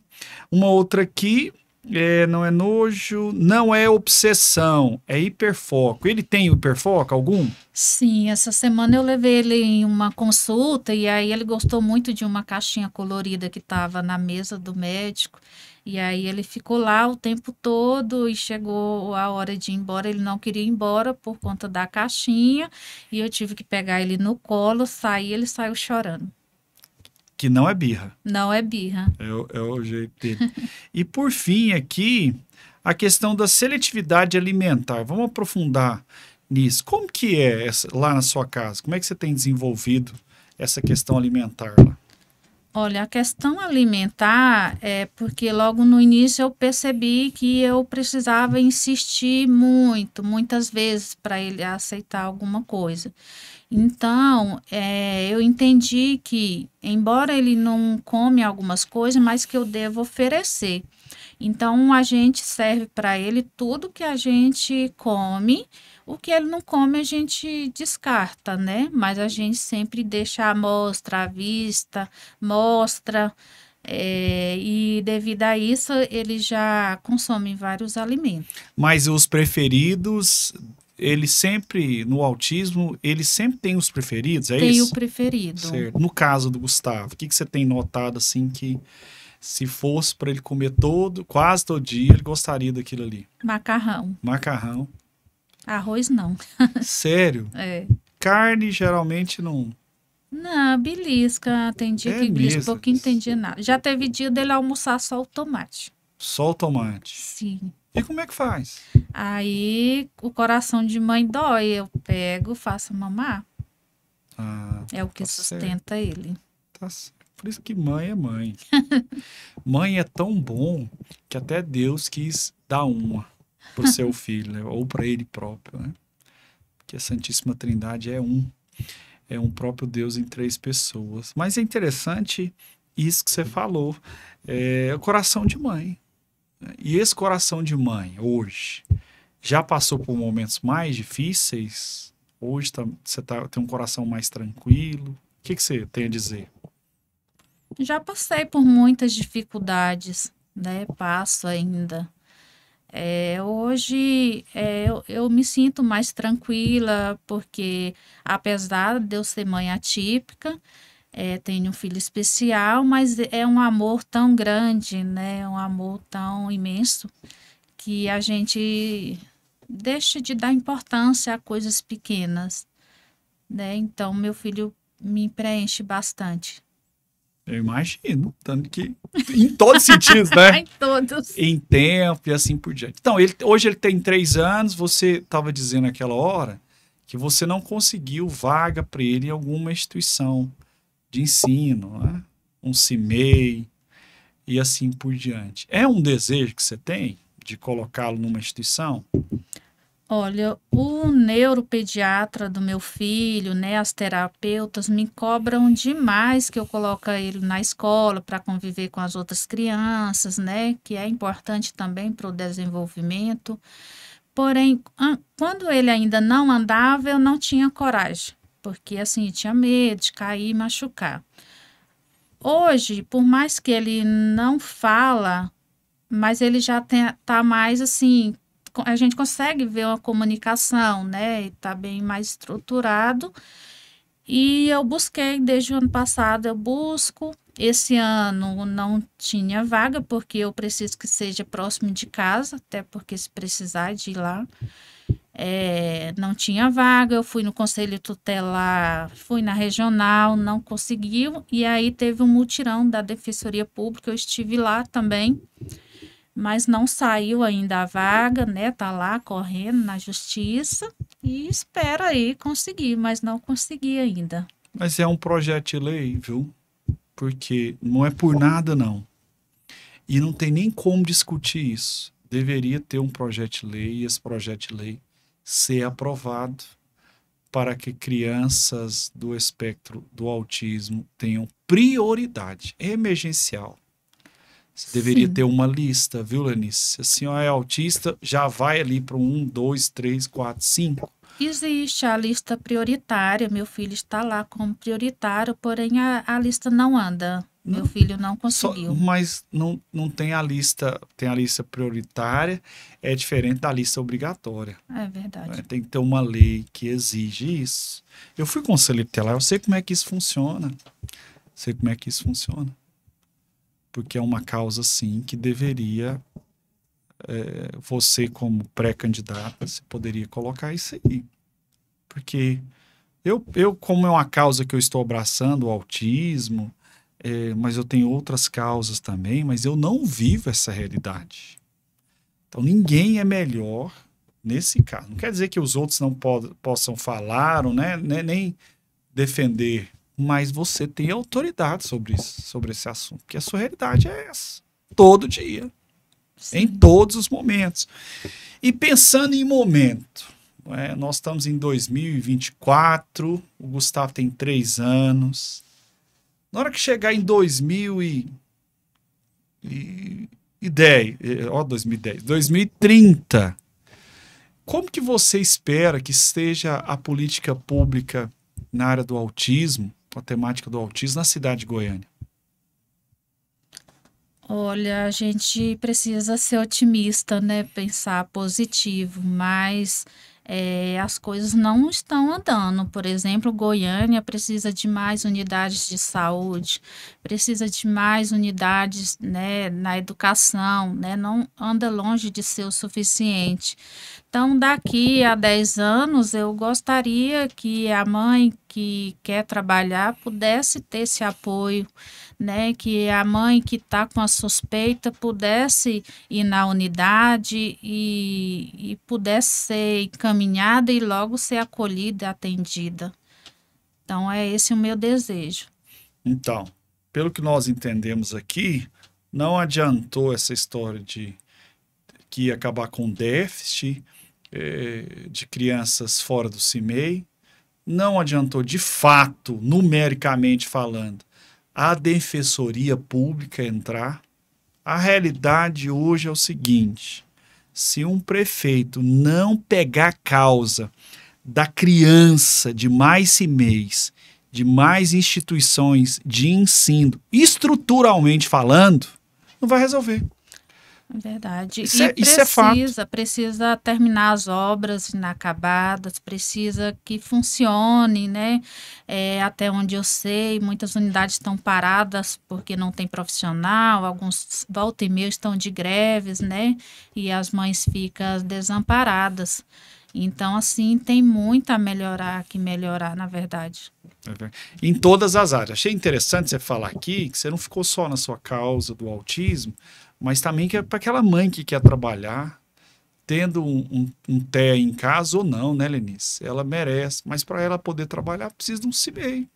Uma outra aqui é, não é nojo, não é obsessão, é hiperfoco. Ele tem hiperfoco algum? Sim, essa semana eu levei ele em uma consulta e aí ele gostou muito de uma caixinha colorida que estava na mesa do médico. E aí ele ficou lá o tempo todo e chegou a hora de ir embora. Ele não queria ir embora por conta da caixinha e eu tive que pegar ele no colo, sair, ele saiu chorando que não é birra. Não é birra. É, o, é o jeito dele. e por fim, aqui, a questão da seletividade alimentar. Vamos aprofundar nisso. Como que é essa, lá na sua casa? Como é que você tem desenvolvido essa questão alimentar lá? Olha, a questão alimentar é porque logo no início eu percebi que eu precisava insistir muito, muitas vezes para ele aceitar alguma coisa. Então, é, eu entendi que, embora ele não come algumas coisas, mas que eu devo oferecer. Então, a gente serve para ele tudo que a gente come. O que ele não come, a gente descarta, né? Mas a gente sempre deixa a mostra à vista, mostra. É, e devido a isso, ele já consome vários alimentos. Mas os preferidos ele sempre, no autismo, ele sempre tem os preferidos, é tem isso? Tem o preferido. Certo. No caso do Gustavo, o que, que você tem notado, assim, que se fosse para ele comer todo, quase todo dia, ele gostaria daquilo ali? Macarrão. Macarrão. Arroz, não. Sério? É. Carne, geralmente, não... Não, belisca. Tem dia é que belisca, mesmo. pouquinho, entendi nada. Já teve dia dele almoçar só o tomate. Só o tomate? Sim. E como é que faz? Aí o coração de mãe dói, eu pego, faço mamar. Ah, é o que tá sustenta certo. ele. Tá certo. Por isso que mãe é mãe. mãe é tão bom que até Deus quis dar uma para o seu filho, né? ou para ele próprio. Né? Porque a Santíssima Trindade é um. É um próprio Deus em três pessoas. Mas é interessante isso que você falou. É o coração de mãe. E esse coração de mãe, hoje, já passou por momentos mais difíceis? Hoje tá, você tá, tem um coração mais tranquilo? O que, que você tem a dizer? Já passei por muitas dificuldades, né? Passo ainda. É, hoje é, eu, eu, me sinto mais tranquila, porque apesar de eu ser mãe atípica, é, tenho um filho especial, mas é um amor tão grande, né? É um amor tão imenso que a gente deixa de dar importância a coisas pequenas, né? Então meu filho me preenche bastante. Eu imagino, tanto que em todos os sentidos, né? em todos. Em tempo e assim por diante. Então, ele, hoje ele tem três anos, você estava dizendo naquela hora que você não conseguiu vaga para ele em alguma instituição de ensino, né? um CIMEI e assim por diante. É um desejo que você tem de colocá-lo numa instituição? Olha, o neuropediatra do meu filho, né, as terapeutas me cobram demais que eu coloque ele na escola para conviver com as outras crianças, né, que é importante também para o desenvolvimento. Porém, quando ele ainda não andava, eu não tinha coragem porque assim, tinha medo de cair e machucar. Hoje, por mais que ele não fala, mas ele já tem, tá mais assim, a gente consegue ver uma comunicação, né? E tá bem mais estruturado. E eu busquei desde o ano passado, eu busco. Esse ano não tinha vaga, porque eu preciso que seja próximo de casa, até porque se precisar de ir lá é, não tinha vaga, eu fui no conselho tutelar, fui na regional, não conseguiu, e aí teve um mutirão da Defensoria Pública, eu estive lá também, mas não saiu ainda a vaga, né? Tá lá correndo na justiça e espera aí conseguir, mas não consegui ainda. Mas é um projeto de lei, viu? Porque não é por nada, não. E não tem nem como discutir isso. Deveria ter um projeto de lei, e esse projeto de lei ser aprovado para que crianças do espectro do autismo tenham prioridade emergencial. Você deveria Sim. ter uma lista, viu, Lenice? Se a senhora é autista, já vai ali para um, dois, três, quatro, cinco. Existe a lista prioritária, meu filho está lá como prioritário, porém a, a lista não anda. Meu filho não conseguiu. Só, mas não, não tem a lista, tem a lista prioritária, é diferente da lista obrigatória. É verdade. É, tem que ter uma lei que exige isso. Eu fui conselheiro tutelar, eu sei como é que isso funciona. Sei como é que isso funciona. Porque é uma causa, sim, que deveria. É, você, como pré candidato você poderia colocar isso aí. Porque eu, eu, como é uma causa que eu estou abraçando, o autismo é, mas eu tenho outras causas também, mas eu não vivo essa realidade. Então ninguém é melhor nesse caso. Não quer dizer que os outros não possam falar, ou, né, né, nem defender, mas você tem autoridade sobre isso, sobre esse assunto, porque a sua realidade é essa, todo dia, Sim. em todos os momentos. E pensando em momento, é? nós estamos em 2024, o Gustavo tem três anos, na hora que chegar em 2010, ó, 2010, 2030, como que você espera que esteja a política pública na área do autismo, a temática do autismo, na cidade de Goiânia? Olha, a gente precisa ser otimista, né? Pensar positivo, mas é, as coisas não estão andando. Por exemplo, Goiânia precisa de mais unidades de saúde, precisa de mais unidades né, na educação, né, não anda longe de ser o suficiente. Então, daqui a 10 anos, eu gostaria que a mãe que quer trabalhar pudesse ter esse apoio né, que a mãe que está com a suspeita pudesse ir na unidade e, e pudesse ser encaminhada e logo ser acolhida, atendida. Então, é esse o meu desejo. Então, pelo que nós entendemos aqui, não adiantou essa história de que ia acabar com déficit é, de crianças fora do CIMEI, não adiantou de fato, numericamente falando, a defensoria pública entrar. A realidade hoje é o seguinte: se um prefeito não pegar a causa da criança de mais mês, de mais instituições de ensino, estruturalmente falando, não vai resolver. É verdade. Isso, é- e é, precisa, isso precisa, precisa terminar as obras inacabadas, precisa que funcione, né? É, até onde eu sei, muitas unidades estão paradas porque não tem profissional, alguns volta e meia estão de greves, né? E as mães ficam desamparadas. Então, assim, tem muito a melhorar, que melhorar, na verdade. É em todas as áreas. Achei interessante você falar aqui que você não ficou só na sua causa do autismo, mas também que é para aquela mãe que quer trabalhar, tendo um, um, um té em casa ou não, né, Lenice? Ela merece, mas para ela poder trabalhar precisa de um CIBEI.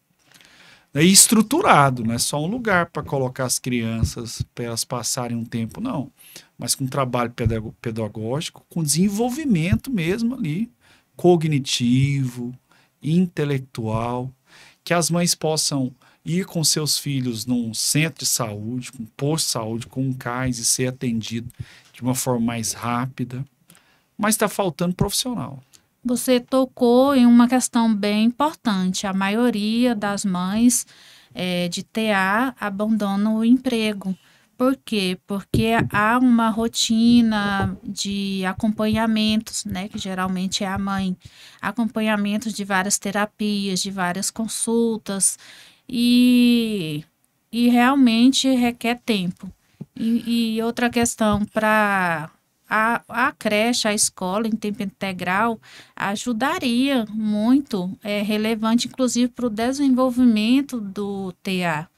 É estruturado, não é só um lugar para colocar as crianças para elas passarem um tempo, não. Mas com trabalho pedagógico, com desenvolvimento mesmo ali, cognitivo, intelectual, que as mães possam ir com seus filhos num centro de saúde, um posto de saúde, com um cais e ser atendido de uma forma mais rápida, mas está faltando profissional. Você tocou em uma questão bem importante. A maioria das mães é, de TA abandonam o emprego. Por quê? Porque há uma rotina de acompanhamentos, né, que geralmente é a mãe, acompanhamentos de várias terapias, de várias consultas, e, e realmente requer tempo. E, e outra questão, para a, a creche, a escola em tempo integral, ajudaria muito, é relevante inclusive para o desenvolvimento do TA.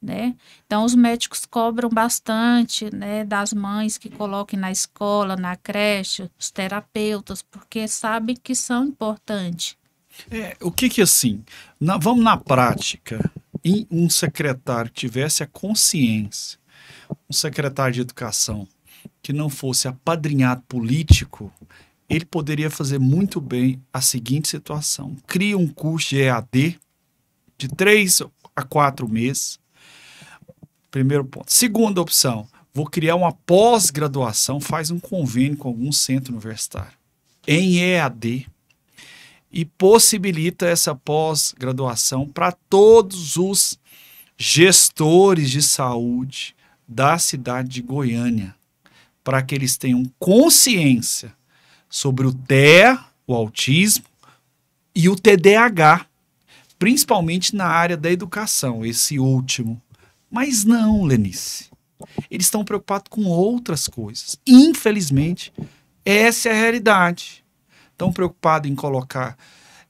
Né? Então, os médicos cobram bastante né, das mães que coloquem na escola, na creche, os terapeutas, porque sabem que são importantes. É, o que que assim, na, vamos na prática, em um secretário que tivesse a consciência, um secretário de educação que não fosse apadrinhado político, ele poderia fazer muito bem a seguinte situação: cria um curso de EAD de três a quatro meses. Primeiro ponto. Segunda opção, vou criar uma pós-graduação, faz um convênio com algum centro universitário em EAD e possibilita essa pós-graduação para todos os gestores de saúde da cidade de Goiânia, para que eles tenham consciência sobre o TEA, o autismo, e o TDAH, principalmente na área da educação, esse último. Mas não, Lenice. Eles estão preocupados com outras coisas. Infelizmente, essa é a realidade tão preocupado em colocar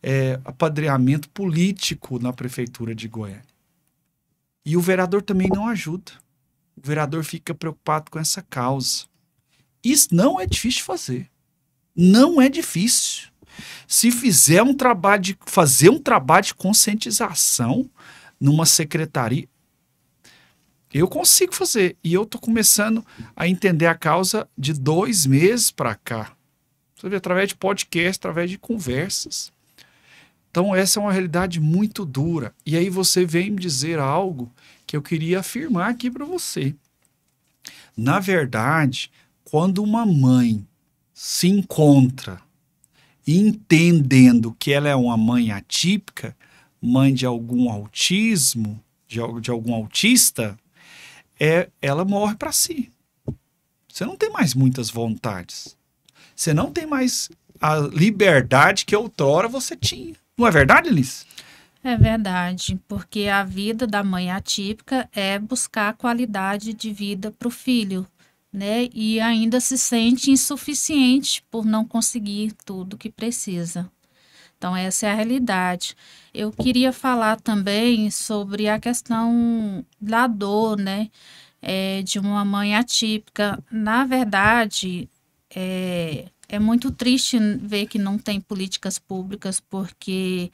é, apadreamento político na prefeitura de Goiânia. E o vereador também não ajuda. O vereador fica preocupado com essa causa. Isso não é difícil de fazer. Não é difícil. Se fizer um trabalho de fazer um trabalho de conscientização numa secretaria, eu consigo fazer. E eu estou começando a entender a causa de dois meses para cá. Você vê através de podcast, através de conversas. Então, essa é uma realidade muito dura. E aí você vem me dizer algo que eu queria afirmar aqui para você. Na verdade, quando uma mãe se encontra entendendo que ela é uma mãe atípica, mãe de algum autismo, de, de algum autista, é, ela morre para si. Você não tem mais muitas vontades. Você não tem mais a liberdade que outrora você tinha. Não é verdade, Liz? É verdade, porque a vida da mãe atípica é buscar qualidade de vida para o filho, né? E ainda se sente insuficiente por não conseguir tudo que precisa. Então, essa é a realidade. Eu queria falar também sobre a questão da dor, né? É, de uma mãe atípica. Na verdade, é, é muito triste ver que não tem políticas públicas, porque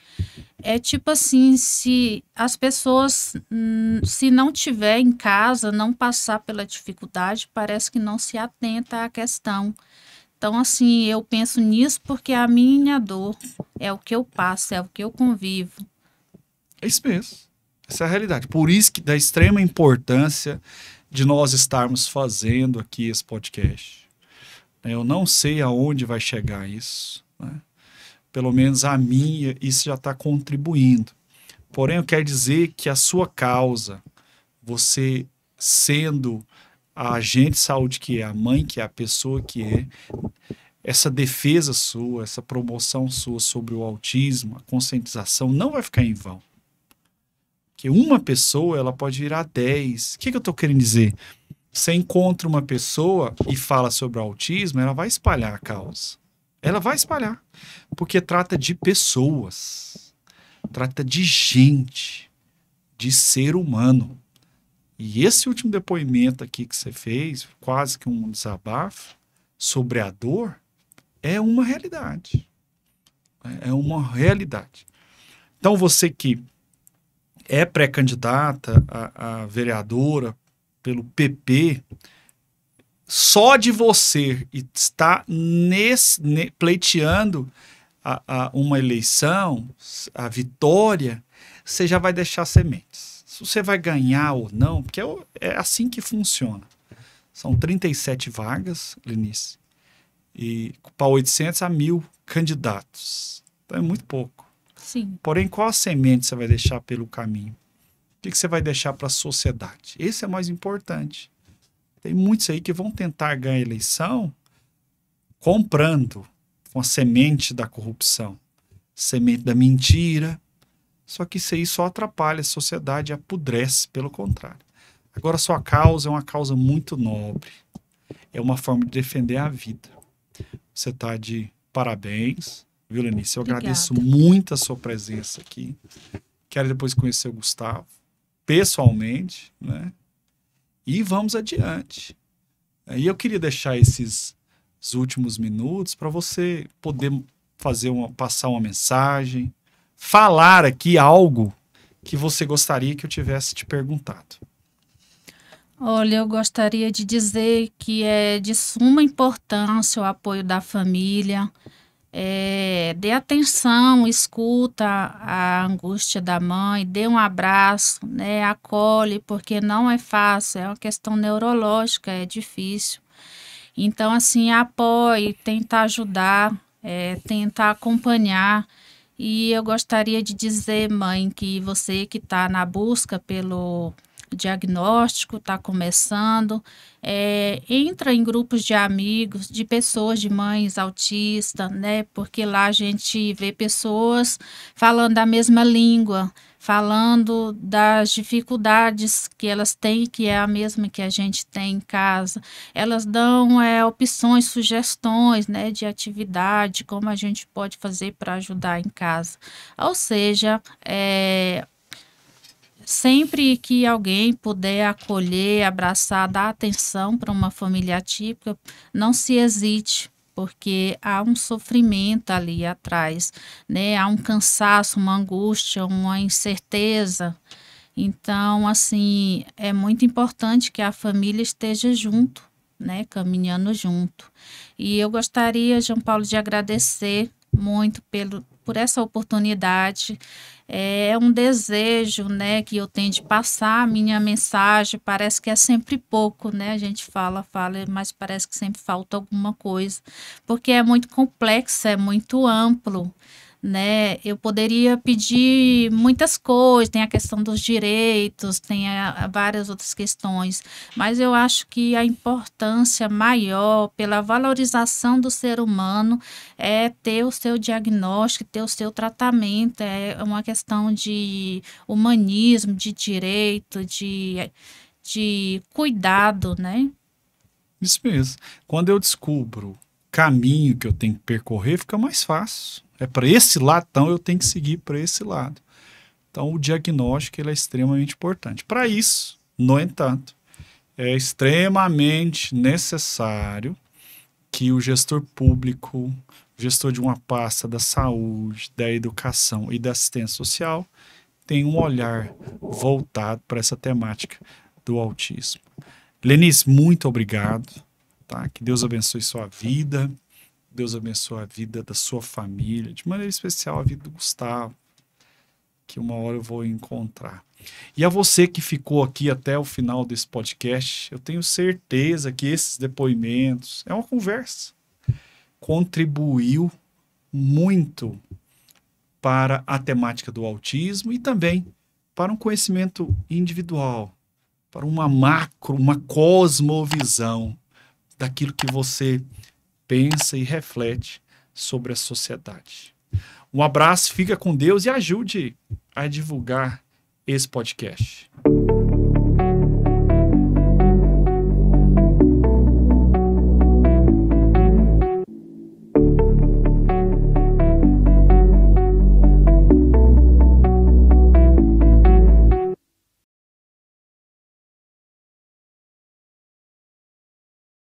é tipo assim, se as pessoas, hum, se não tiver em casa, não passar pela dificuldade, parece que não se atenta à questão. Então, assim, eu penso nisso porque é a minha dor, é o que eu passo, é o que eu convivo. É isso mesmo. Essa é a realidade. Por isso que da extrema importância de nós estarmos fazendo aqui esse podcast né? Eu não sei aonde vai chegar isso. Né? Pelo menos a minha, isso já está contribuindo. Porém, eu quero dizer que a sua causa, você sendo a agente de saúde que é, a mãe que é, a pessoa que é, essa defesa sua, essa promoção sua sobre o autismo, a conscientização, não vai ficar em vão. Porque uma pessoa, ela pode virar 10. O que, que eu estou querendo dizer? Você encontra uma pessoa e fala sobre o autismo, ela vai espalhar a causa. Ela vai espalhar. Porque trata de pessoas. Trata de gente. De ser humano. E esse último depoimento aqui que você fez, quase que um desabafo, sobre a dor, é uma realidade. É, é uma realidade. Então, você que é pré-candidata a, a vereadora pelo PP, só de você estar nesse, ne, pleiteando a, a uma eleição, a vitória, você já vai deixar sementes. Se você vai ganhar ou não, porque é, é assim que funciona. São 37 vagas, Linice e para 800 a mil candidatos. Então é muito pouco. Sim. Porém, qual a semente você vai deixar pelo caminho? que, que você vai deixar para a sociedade? Esse é mais importante. Tem muitos aí que vão tentar ganhar eleição comprando com a semente da corrupção, semente da mentira. Só que isso aí só atrapalha a sociedade, apodrece, pelo contrário. Agora, sua causa é uma causa muito nobre. É uma forma de defender a vida. Você está de parabéns, viu, Lenice? Eu Obrigada. agradeço muito a sua presença aqui. Quero depois conhecer o Gustavo pessoalmente, né? E vamos adiante. E eu queria deixar esses últimos minutos para você poder fazer uma, passar uma mensagem, falar aqui algo que você gostaria que eu tivesse te perguntado. Olha, eu gostaria de dizer que é de suma importância o apoio da família, é, dê atenção, escuta a angústia da mãe, dê um abraço, né, acolhe, porque não é fácil, é uma questão neurológica, é difícil. Então, assim, apoie, tenta ajudar, é, acompanhar. E eu gostaria de dizer, mãe, que você que está na busca pelo diagnóstico, está começando, é, entra em grupos de amigos, de pessoas, de mães autistas, né? Porque lá a gente vê pessoas falando a mesma língua, falando das dificuldades que elas têm, que é a mesma que a gente tem em casa. Elas dão é, opções, sugestões né, de atividade, como a gente pode fazer para ajudar em casa. Ou seja, é, Sempre que alguém puder acolher, abraçar, dar atenção para uma família atípica, não se hesite, porque há um sofrimento ali atrás, né? Há um cansaço, uma angústia, uma incerteza. Então, assim, é muito importante que a família esteja junto, né? Caminhando junto. E eu gostaria, João Paulo, de agradecer muito pelo por essa oportunidade. É, é um desejo, né, que eu tenho de passar a minha mensagem. Parece que é sempre pouco, né? A gente fala, fala, mas parece que sempre falta alguma coisa, porque é muito complexo, é muito amplo né? Eu poderia pedir muitas coisas, tem a questão dos direitos, tem a, a várias outras questões, mas eu acho que a importância maior pela valorização do ser humano é ter o seu diagnóstico, ter o seu tratamento, é uma questão de humanismo, de direito, de, de cuidado, né? Isso mesmo. Quando eu descubro caminho que eu tenho que percorrer fica mais fácil. É para esse lado, então eu tenho que seguir para esse lado. Então o diagnóstico ele é extremamente importante. Para isso, no entanto, é extremamente necessário que o gestor público, gestor de uma pasta da saúde, da educação e da assistência social, tenha um olhar voltado para essa temática do autismo. Lenice, muito obrigado tá? Que Deus abençoe sua vida, Deus abençoe a vida da sua família, de maneira especial a vida do Gustavo, que uma hora eu vou encontrar. E a você que ficou aqui até o final desse podcast, eu tenho certeza que esses depoimentos é uma conversa. Contribuiu muito para a temática do autismo e também para um conhecimento individual, para uma macro, uma cosmovisão daquilo que você pensa e reflete sobre a sociedade. Um abraço, fica com Deus e ajude a divulgar esse podcast.